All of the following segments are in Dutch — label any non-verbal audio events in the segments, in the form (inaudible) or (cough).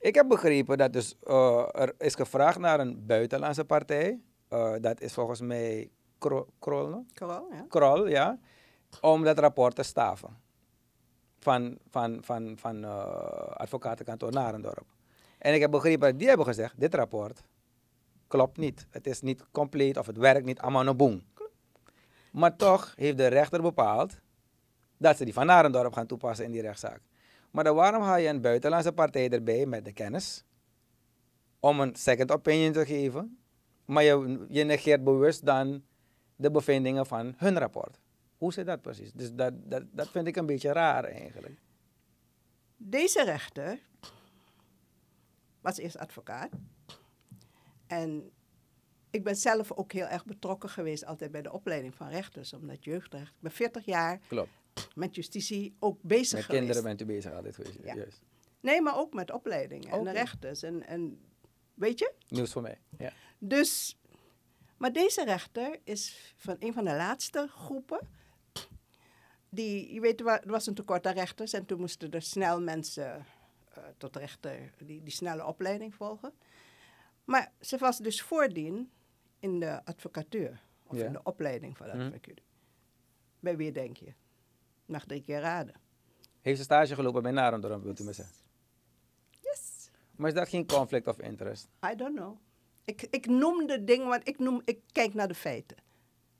Ik heb begrepen dat dus, eh, er is gevraagd naar een buitenlandse partij. Eh, dat is volgens mij Krol, Krol, ja. ja. Om dat rapport te staven. Van, van, van, van uh, advocatenkantoor Narendorp. En ik heb begrepen dat die hebben gezegd, dit rapport klopt niet. Het is niet compleet of het werkt niet, allemaal boem. Maar toch heeft de rechter bepaald dat ze die van Narendorp gaan toepassen in die rechtszaak. Maar dan waarom ga je een buitenlandse partij erbij met de kennis om een second opinion te geven, maar je, negeert bewust dan de bevindingen van hun rapport? Hoe zit dat precies? Dus dat, dat, dat vind ik een beetje raar eigenlijk. Deze rechter was eerst advocaat. En ik ben zelf ook heel erg betrokken geweest altijd bij de opleiding van rechters, omdat jeugdrecht. Ik ben 40 jaar Klopt met justitie ook bezig met geweest. Met kinderen bent u bezig altijd geweest, ja. juist. Nee, maar ook met opleidingen en rechters. En, en weet je? Nieuws voor mij, ja. Dus, maar deze rechter is van een van de laatste groepen. Die, je weet, er was een tekort aan rechters en toen moesten er snel mensen eh, tot rechter die, die snelle opleiding volgen. Maar ze was dus voordien in de advocatuur of in de opleiding van de mhm. advocatuur. Bij wie denk je? mag drie keer raden. Heeft ze stage gelopen bij Narendorp, wilt u me zeggen? Yes. Maar is dat geen conflict of interest? I don't know. Ik, ik noem de dingen, want ik, noem, ik kijk naar de feiten.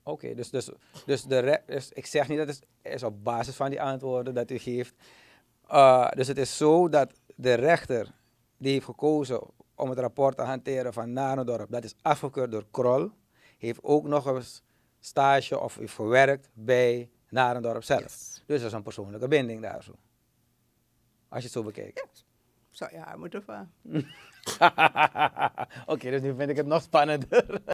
Oké, dus, dus, dus, de dus ik zeg niet dat het is op basis van die antwoorden dat u geeft. Eh, dus het is zo dat de rechter die heeft gekozen om het rapport te hanteren van Narendorp, dat is afgekeurd door Krol, heeft ook nog eens stage of heeft gewerkt bij naar een dorp zelf. Dus dat is een persoonlijke binding daar zo. Als je het zo bekijkt. Yes. Zou je haar moeten vragen. (laughs) Oké, dus nu vind ik het nog spannender.